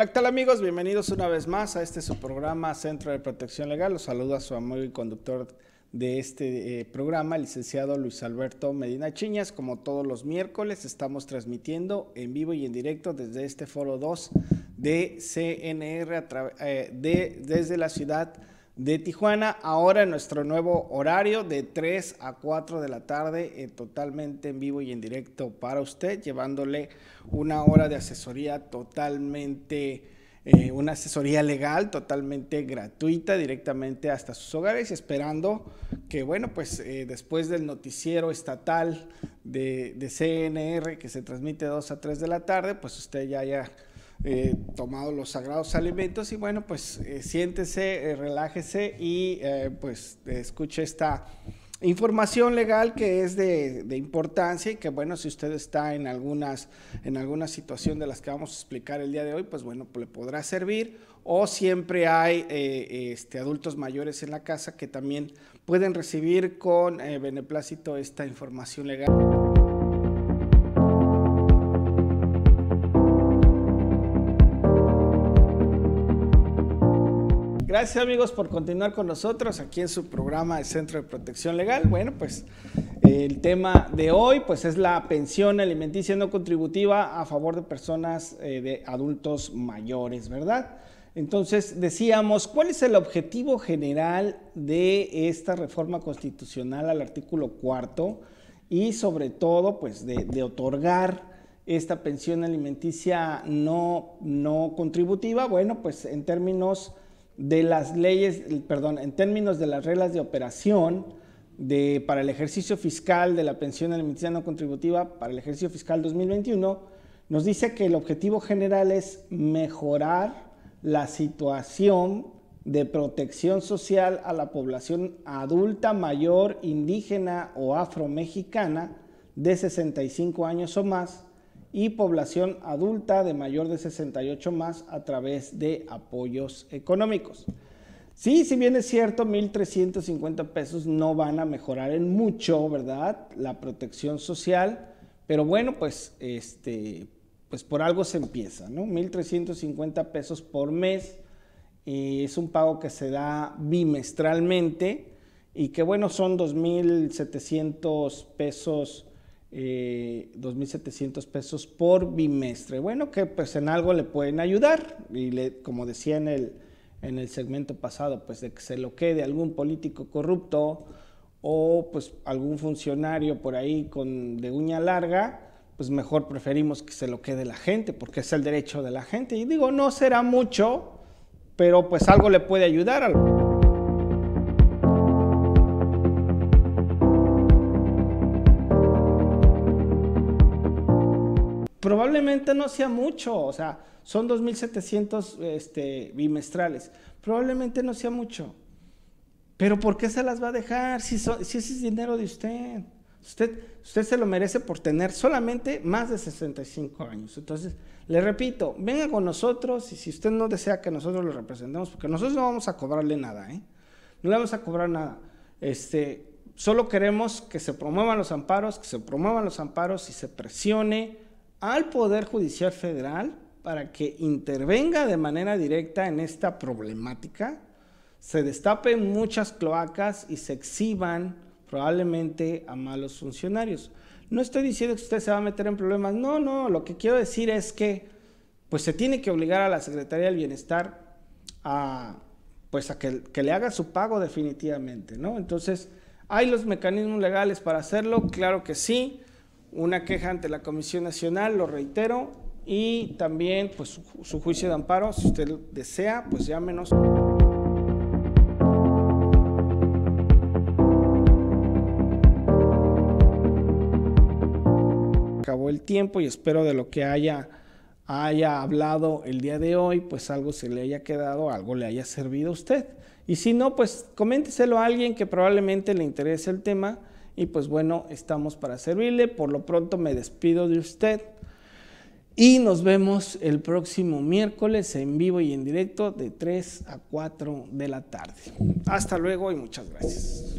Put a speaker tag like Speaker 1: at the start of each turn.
Speaker 1: Hola, ¿qué tal amigos? Bienvenidos una vez más a este su programa Centro de Protección Legal. Los saludo a su amigo y conductor de este eh, programa, licenciado Luis Alberto Medina Chiñas. Como todos los miércoles, estamos transmitiendo en vivo y en directo desde este foro 2 de CNR eh, de, desde la ciudad de de Tijuana. Ahora en nuestro nuevo horario de 3 a 4 de la tarde, eh, totalmente en vivo y en directo para usted, llevándole una hora de asesoría totalmente, eh, una asesoría legal totalmente gratuita directamente hasta sus hogares, esperando que, bueno, pues eh, después del noticiero estatal de, de CNR que se transmite 2 a 3 de la tarde, pues usted ya haya eh, tomado los sagrados alimentos y bueno, pues eh, siéntese, eh, relájese y pues escuche esta información legal que es de, de, importancia y que bueno, si usted está en algunas, en alguna situación de las que vamos a explicar el día de hoy, pues bueno, le podrá servir o siempre hay este, adultos mayores en la casa que también pueden recibir con beneplácito esta información legal. Gracias amigos por continuar con nosotros aquí en su programa de Centro de Protección Legal. Bueno, pues el tema de hoy pues es la pensión alimenticia no contributiva a favor de personas eh, de adultos mayores, ¿verdad? Entonces decíamos, ¿cuál es el objetivo general de esta reforma constitucional al artículo cuarto? Y sobre todo, pues de, otorgar esta pensión alimenticia no, no contributiva, bueno, pues en términos de las leyes, perdón, en términos de las reglas de operación para el ejercicio fiscal de la pensión alimenticia no contributiva para el ejercicio fiscal 2021, nos dice que el objetivo general es mejorar la situación de protección social a la población adulta, mayor, indígena o afromexicana de 65 años o más y población adulta de mayor de 68 más a través de apoyos económicos. Sí, si bien es cierto, 1.350 pesos no van a mejorar en mucho, ¿verdad? La protección social, pero bueno, pues, este, pues por algo se empieza, ¿no? 1.350 pesos por mes eh, es un pago que se da bimestralmente y que bueno, son 2.700 pesos 2.700 pesos por bimestre. Bueno, que pues en algo le pueden ayudar y como decía en el, en el segmento pasado, pues de que se lo quede algún político corrupto o pues algún funcionario por ahí con de uña larga, pues mejor preferimos que se lo quede la gente porque es el derecho de la gente. Y digo, no será mucho, pero pues algo le puede ayudar. probablemente no sea mucho, o sea, son 2.700 este, bimestrales, probablemente no sea mucho. Pero ¿por qué se las va a dejar si, ese es dinero de usted? usted? se lo merece por tener solamente más de 65 años. Entonces, le repito, venga con nosotros y si usted no desea que nosotros lo representemos, porque nosotros no vamos a cobrarle nada, ¿eh? No le vamos a cobrar nada. Este, solo queremos que se promuevan los amparos, que se promuevan los amparos y se presione al Poder Judicial Federal para que intervenga de manera directa en esta problemática, se destapen muchas cloacas y se exhiban probablemente a malos funcionarios. No estoy diciendo que usted se va a meter en problemas, no, no, lo que quiero decir es que pues se tiene que obligar a la Secretaría del Bienestar a pues a que, que le haga su pago definitivamente, ¿no? Entonces, ¿hay los mecanismos legales para hacerlo? Claro que sí una queja ante la Comisión Nacional, lo reitero, y también pues, su, juicio de amparo, si usted desea, pues llámenos. Acabó el tiempo y espero de lo que haya, haya hablado el día de hoy, pues algo se le haya quedado, algo le haya servido a usted. Y si no, pues coménteselo a alguien que probablemente le interese el tema y pues bueno, estamos para servirle. Por lo pronto me despido de usted. Y nos vemos el próximo miércoles en vivo y en directo de 3 a 4 de la tarde. Hasta luego y muchas gracias.